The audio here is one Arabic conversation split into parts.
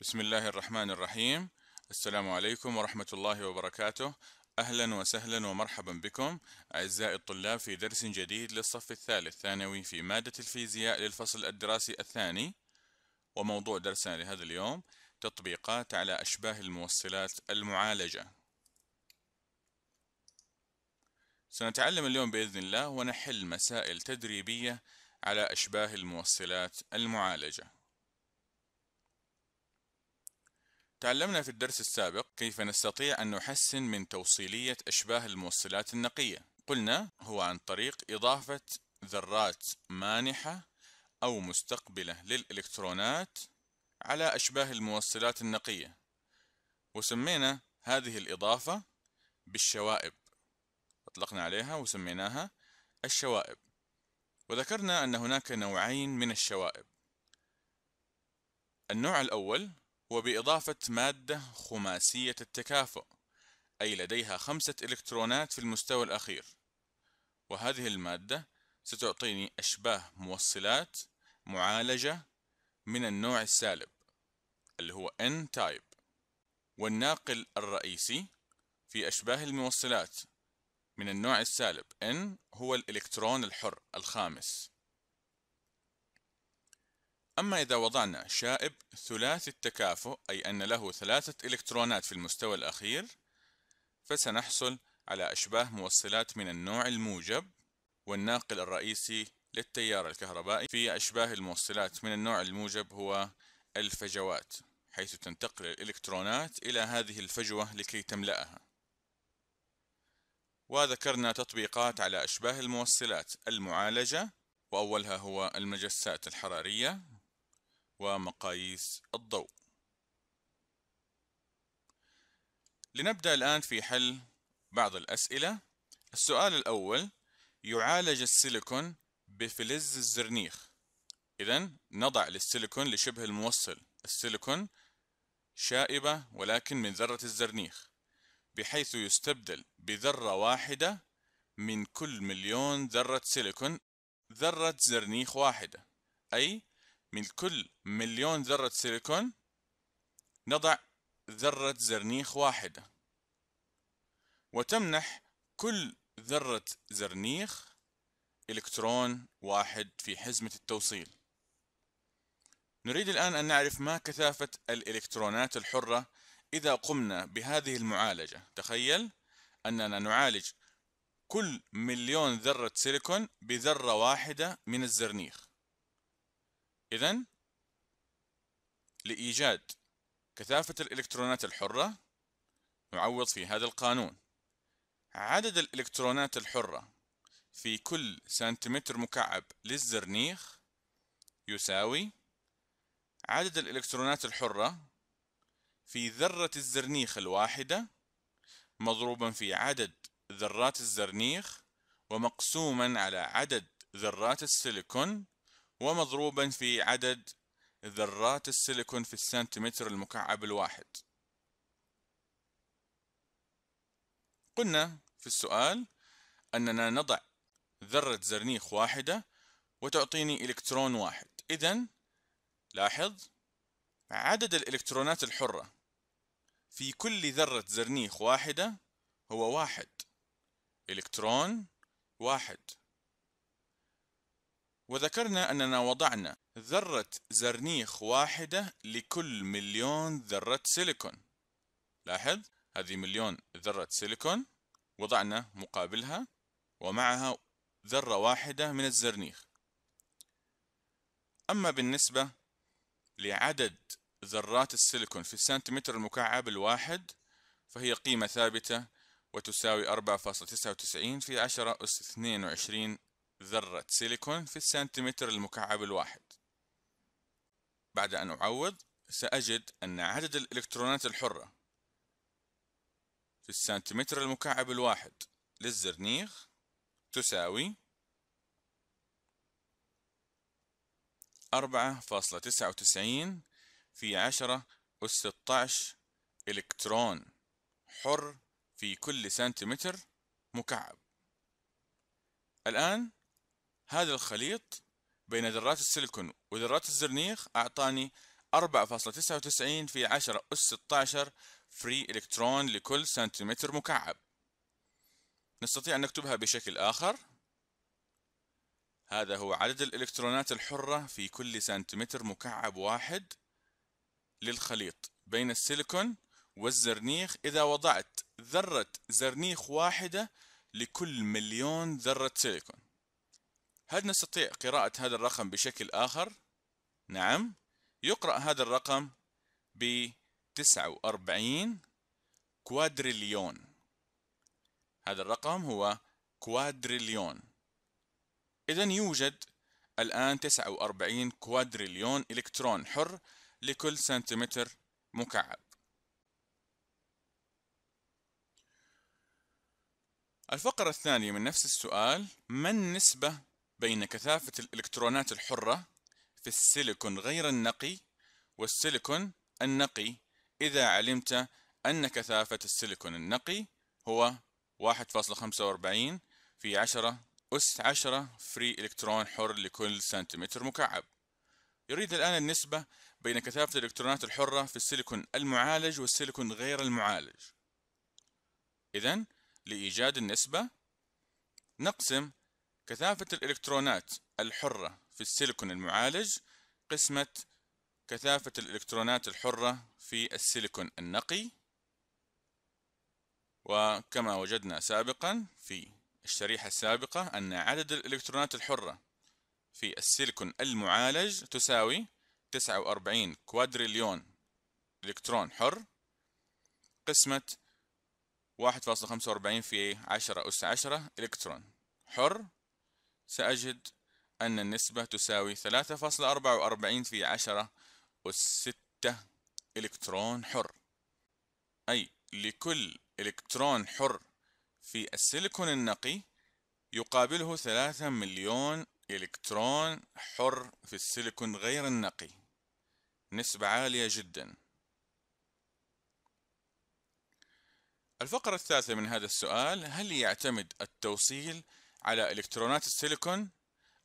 بسم الله الرحمن الرحيم السلام عليكم ورحمة الله وبركاته أهلا وسهلا ومرحبا بكم أعزائي الطلاب في درس جديد للصف الثالث ثانوي في مادة الفيزياء للفصل الدراسي الثاني وموضوع درسنا لهذا اليوم تطبيقات على أشباه الموصلات المعالجة سنتعلم اليوم بإذن الله ونحل مسائل تدريبية على أشباه الموصلات المعالجة تعلمنا في الدرس السابق كيف نستطيع أن نحسن من توصيلية أشباه الموصلات النقية قلنا هو عن طريق إضافة ذرات مانحة أو مستقبلة للإلكترونات على أشباه الموصلات النقية وسمينا هذه الإضافة بالشوائب أطلقنا عليها وسميناها الشوائب وذكرنا أن هناك نوعين من الشوائب النوع الأول وبإضافة مادة خماسية التكافؤ أي لديها خمسة إلكترونات في المستوى الأخير وهذه المادة ستعطيني أشباه موصلات معالجة من النوع السالب اللي هو N-type والناقل الرئيسي في أشباه الموصلات من النوع السالب N هو الإلكترون الحر الخامس أما إذا وضعنا شائب ثلاثي التكافؤ أي أن له ثلاثة إلكترونات في المستوى الأخير فسنحصل على أشباه موصلات من النوع الموجب والناقل الرئيسي للتيار الكهربائي في أشباه الموصلات من النوع الموجب هو الفجوات حيث تنتقل الإلكترونات إلى هذه الفجوة لكي تملأها وذكرنا تطبيقات على أشباه الموصلات المعالجة وأولها هو المجسات الحرارية ومقاييس الضوء لنبدأ الآن في حل بعض الأسئلة السؤال الأول يعالج السيليكون بفلز الزرنيخ إذا نضع للسيليكون لشبه الموصل السيليكون شائبة ولكن من ذرة الزرنيخ بحيث يستبدل بذرة واحدة من كل مليون ذرة سيليكون ذرة زرنيخ واحدة أي من كل مليون ذرة سيليكون نضع ذرة زرنيخ واحدة وتمنح كل ذرة زرنيخ إلكترون واحد في حزمة التوصيل نريد الآن أن نعرف ما كثافة الإلكترونات الحرة إذا قمنا بهذه المعالجة تخيل أننا نعالج كل مليون ذرة سيليكون بذرة واحدة من الزرنيخ إذا لإيجاد كثافة الإلكترونات الحرة نعوض في هذا القانون عدد الإلكترونات الحرة في كل سنتيمتر مكعب للزرنيخ يساوي عدد الإلكترونات الحرة في ذرة الزرنيخ الواحدة مضروبا في عدد ذرات الزرنيخ ومقسوما على عدد ذرات السيليكون ومضروبا في عدد ذرات السيليكون في السنتيمتر المكعب الواحد قلنا في السؤال أننا نضع ذرة زرنيخ واحدة وتعطيني إلكترون واحد إذا لاحظ عدد الإلكترونات الحرة في كل ذرة زرنيخ واحدة هو واحد إلكترون واحد وذكرنا أننا وضعنا ذرة زرنيخ واحدة لكل مليون ذرة سيليكون لاحظ هذه مليون ذرة سيليكون وضعنا مقابلها ومعها ذرة واحدة من الزرنيخ أما بالنسبة لعدد ذرات السيليكون في السنتيمتر المكعب الواحد فهي قيمة ثابتة وتساوي 4.99 في 10 أس 22 ذرة سيليكون في السنتيمتر المكعب الواحد بعد أن أعوض سأجد أن عدد الإلكترونات الحرة في السنتيمتر المكعب الواحد للزرنيخ تساوي 4.99 في 10 أس 16 إلكترون حر في كل سنتيمتر مكعب الآن هذا الخليط بين ذرات السيليكون وذرات الزرنيخ أعطاني 4.99 في 10 أس 16 فري إلكترون لكل سنتيمتر مكعب نستطيع أن نكتبها بشكل آخر هذا هو عدد الإلكترونات الحرة في كل سنتيمتر مكعب واحد للخليط بين السيليكون والزرنيخ إذا وضعت ذرة زرنيخ واحدة لكل مليون ذرة سيليكون هل نستطيع قراءة هذا الرقم بشكل آخر؟ نعم يقرأ هذا الرقم ب 49 كوادريليون هذا الرقم هو كوادريليون إذا يوجد الآن 49 كوادريليون إلكترون حر لكل سنتيمتر مكعب الفقرة الثانية من نفس السؤال ما النسبة بين كثافة الإلكترونات الحرة في السيليكون غير النقي والسيليكون النقي إذا علمت أن كثافة السيليكون النقي هو 1.45 في 10 أس 10 فري إلكترون حر لكل سنتيمتر مكعب يريد الآن النسبة بين كثافة الإلكترونات الحرة في السيليكون المعالج والسيليكون غير المعالج إذا لإيجاد النسبة نقسم كثافة الإلكترونات الحرة في السيليكون المعالج قسمة كثافة الإلكترونات الحرة في السيليكون النقي وكما وجدنا سابقا في الشريحة السابقة أن عدد الإلكترونات الحرة في السيليكون المعالج تساوي 49 كوادريليون إلكترون حر قسمة 1.45 في 10 أس 10 إلكترون حر سأجد أن النسبة تساوي 3.44 في عشرة وستة إلكترون حر أي لكل إلكترون حر في السيليكون النقي يقابله 3 مليون إلكترون حر في السيليكون غير النقي نسبة عالية جدا الفقرة الثالثة من هذا السؤال هل يعتمد التوصيل على إلكترونات السيليكون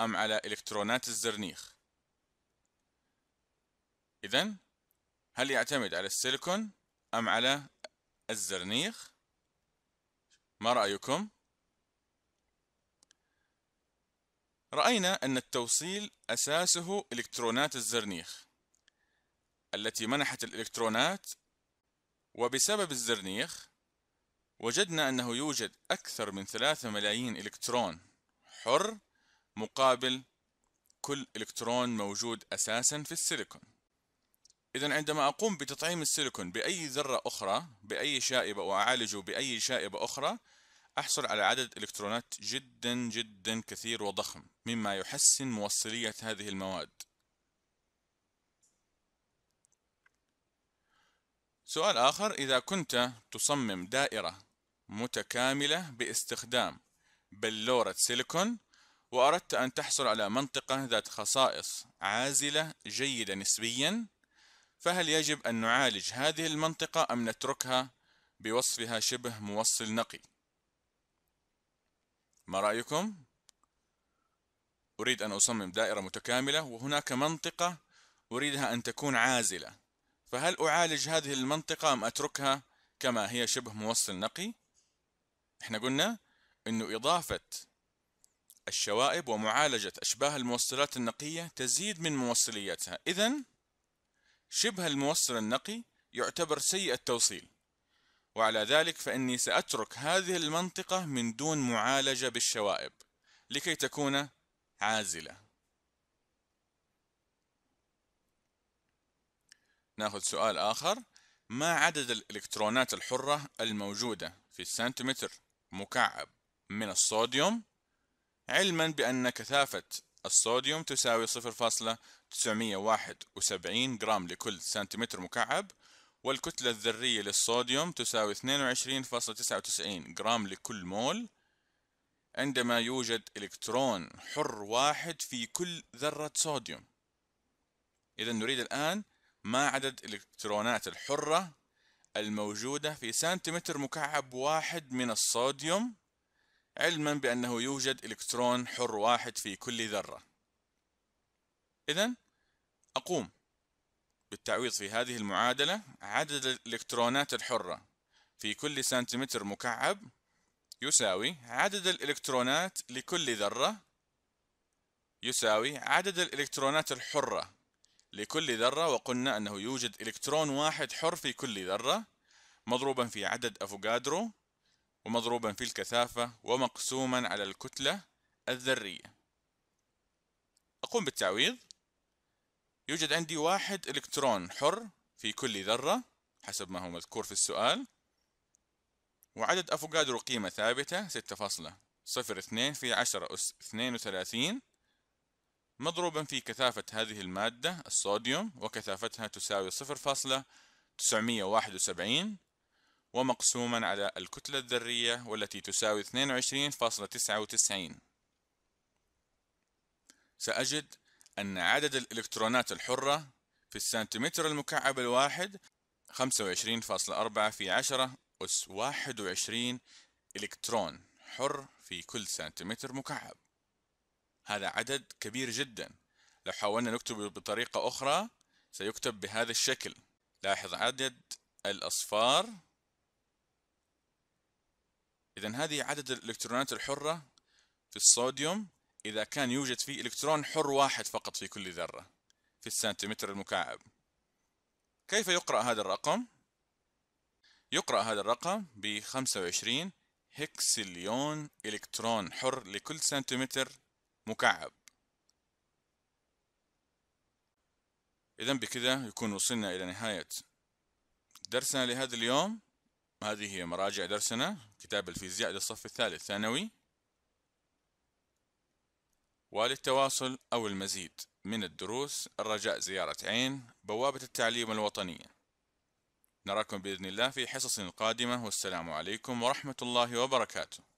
أم على إلكترونات الزرنيخ إذا هل يعتمد على السيليكون أم على الزرنيخ ما رأيكم؟ رأينا أن التوصيل أساسه إلكترونات الزرنيخ التي منحت الإلكترونات وبسبب الزرنيخ وجدنا أنه يوجد أكثر من ثلاثة ملايين إلكترون حر مقابل كل إلكترون موجود أساسا في السيليكون إذا عندما أقوم بتطعيم السيليكون بأي ذرة أخرى بأي شائبة وأعالجه بأي شائبة أخرى أحصل على عدد إلكترونات جدا جدا كثير وضخم مما يحسن موصلية هذه المواد سؤال آخر إذا كنت تصمم دائرة متكاملة باستخدام بلورة سيليكون وأردت أن تحصل على منطقة ذات خصائص عازلة جيدة نسبياً فهل يجب أن نعالج هذه المنطقة أم نتركها بوصفها شبه موصل نقي؟ ما رأيكم؟ أريد أن أصمم دائرة متكاملة وهناك منطقة أريدها أن تكون عازلة فهل أعالج هذه المنطقة أم أتركها كما هي شبه موصل نقي؟ احنا قلنا انه اضافة الشوائب ومعالجة اشباه الموصلات النقية تزيد من موصلياتها اذا شبه الموصل النقي يعتبر سيء التوصيل وعلى ذلك فإني سأترك هذه المنطقة من دون معالجة بالشوائب لكي تكون عازلة ناخذ سؤال آخر ما عدد الإلكترونات الحرة الموجودة في السنتيمتر مكعب من الصوديوم علما بأن كثافة الصوديوم تساوي 0.971 جرام لكل سنتيمتر مكعب والكتلة الذرية للصوديوم تساوي 22.99 جرام لكل مول عندما يوجد إلكترون حر واحد في كل ذرة صوديوم إذا نريد الآن ما عدد الإلكترونات الحرة الموجودة في سنتيمتر مكعب واحد من الصوديوم علما بأنه يوجد إلكترون حر واحد في كل ذرة إذا أقوم بالتعويض في هذه المعادلة عدد الإلكترونات الحرة في كل سنتيمتر مكعب يساوي عدد الإلكترونات لكل ذرة يساوي عدد الإلكترونات الحرة لكل ذرة وقلنا أنه يوجد إلكترون واحد حر في كل ذرة مضروبا في عدد أفوكادرو ومضروبا في الكثافة ومقسوما على الكتلة الذرية أقوم بالتعويض يوجد عندي واحد إلكترون حر في كل ذرة حسب ما هو مذكور في السؤال وعدد أفوكادرو قيمة ثابتة 6.02 في 10 أس 32 مضروبا في كثافة هذه المادة الصوديوم وكثافتها تساوي 0.971 ومقسوما على الكتلة الذرية والتي تساوي 22.99 سأجد أن عدد الإلكترونات الحرة في السنتيمتر المكعب الواحد 25.4 في 10 أس 21 إلكترون حر في كل سنتيمتر مكعب هذا عدد كبير جدا لو حاولنا نكتبه بطريقة أخرى سيكتب بهذا الشكل لاحظ عدد الأصفار إذا هذه عدد الإلكترونات الحرة في الصوديوم إذا كان يوجد فيه إلكترون حر واحد فقط في كل ذرة في السنتيمتر المكعب كيف يقرأ هذا الرقم؟ يقرأ هذا الرقم ب 25 هكسليون إلكترون حر لكل سنتيمتر مكعب إذا بكذا يكون وصلنا إلى نهاية درسنا لهذا اليوم هذه هي مراجع درسنا كتاب الفيزياء للصف الثالث ثانوي وللتواصل أو المزيد من الدروس الرجاء زيارة عين بوابة التعليم الوطنية نراكم بإذن الله في حصص قادمة والسلام عليكم ورحمة الله وبركاته